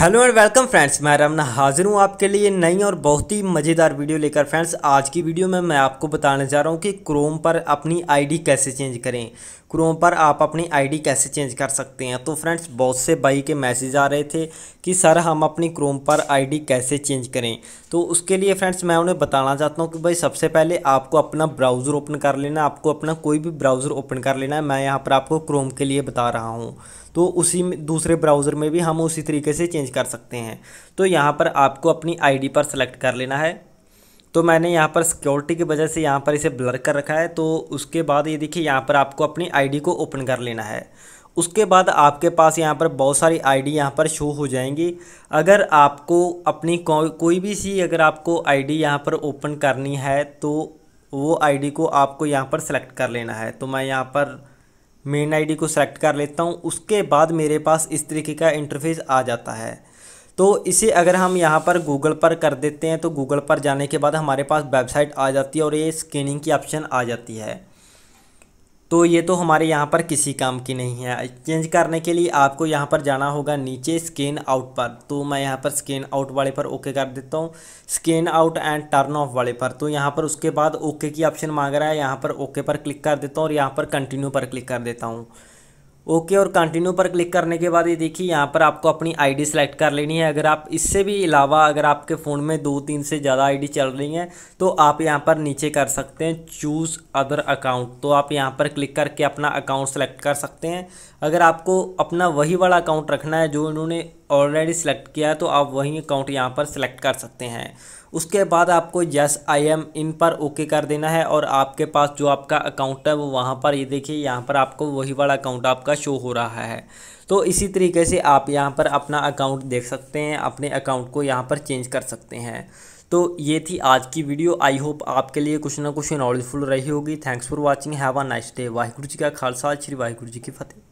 hello and welcome friends मैं रमना हाजिर हूँ आपके लिए नई और बहुत ही मज़ेदार वीडियो लेकर फ्रेंड्स आज की वीडियो में मैं आपको बताने जा रहा हूँ कि क्रोम पर अपनी आईडी कैसे चेंज करें क्रोम पर आप अपनी आईडी कैसे चेंज कर सकते हैं तो फ्रेंड्स बहुत से भाई के मैसेज आ रहे थे कि सर हम अपनी क्रोम पर आईडी कैसे चेंज करें तो उसके लिए फ्रेंड्स मैं उन्हें बताना चाहता हूँ कि भाई सबसे पहले आपको अपना ब्राउज़र ओपन कर लेना आपको अपना कोई भी ब्राउज़र ओपन कर लेना है मैं यहाँ पर आपको क्रोम के लिए बता रहा हूँ तो उसी दूसरे ब्राउज़र में भी हम उसी तरीके से चेंज कर सकते हैं तो यहाँ पर आपको अपनी आईडी पर सेलेक्ट कर लेना है तो मैंने यहाँ पर सिक्योरिटी की वजह से यहाँ पर इसे ब्लर कर रखा है तो उसके बाद ये देखिए यहाँ पर आपको अपनी आईडी को ओपन कर लेना है उसके बाद आपके पास यहाँ पर बहुत सारी आईडी यहाँ पर शो हो जाएंगी अगर आपको अपनी को, कोई भी सी अगर आपको आईडी यहाँ पर ओपन करनी है तो वो आईडी को आपको यहाँ पर सेलेक्ट कर लेना है तो मैं यहाँ पर मेन आईडी को सेलेक्ट कर लेता हूँ उसके बाद मेरे पास इस तरीके का इंटरफेस आ जाता है तो इसे अगर हम यहाँ पर गूगल पर कर देते हैं तो गूगल पर जाने के बाद हमारे पास वेबसाइट आ जाती है और ये स्कैनिंग की ऑप्शन आ जाती है तो ये तो हमारे यहाँ पर किसी काम की नहीं है चेंज करने के लिए आपको यहाँ पर जाना होगा नीचे स्कैन आउट पर तो मैं यहाँ पर स्कैन आउट वाले पर ओके कर देता हूँ scan out and turn off वाले पर तो यहाँ पर उसके बाद ओके की ऑप्शन मांग रहा है यहाँ पर ओके पर क्लिक कर देता हूँ और यहाँ पर कंटिन्यू पर क्लिक कर देता हूँ ओके और कंटिन्यू पर क्लिक करने के बाद ये देखिए यहाँ पर आपको अपनी आईडी सेलेक्ट कर लेनी है अगर आप इससे भी अलावा अगर आपके फ़ोन में दो तीन से ज़्यादा आईडी चल रही हैं तो आप यहाँ पर नीचे कर सकते हैं चूज़ अदर अकाउंट तो आप यहाँ पर क्लिक करके अपना अकाउंट सेलेक्ट कर सकते हैं अगर आपको अपना वही वाला अकाउंट रखना है जो इन्होंने ऑलरेडी सिलेक्ट किया है तो आप वही अकाउंट यहाँ पर सिलेक्ट कर सकते हैं उसके बाद आपको यस आई एम इन पर ओके कर देना है और आपके पास जो आपका अकाउंट है वो वहाँ पर ये देखिए यहाँ पर आपको वही वाला अकाउंट आपका शो हो रहा है तो इसी तरीके से आप यहाँ पर अपना अकाउंट देख सकते हैं अपने अकाउंट को यहाँ पर चेंज कर सकते हैं तो ये थी आज की वीडियो आई होप आपके लिए कुछ ना कुछ नॉलेजफुल रही होगी thanks for watching have a nice day Waheguru ji का खालसा श्री वाहिगुरु जी की फतेह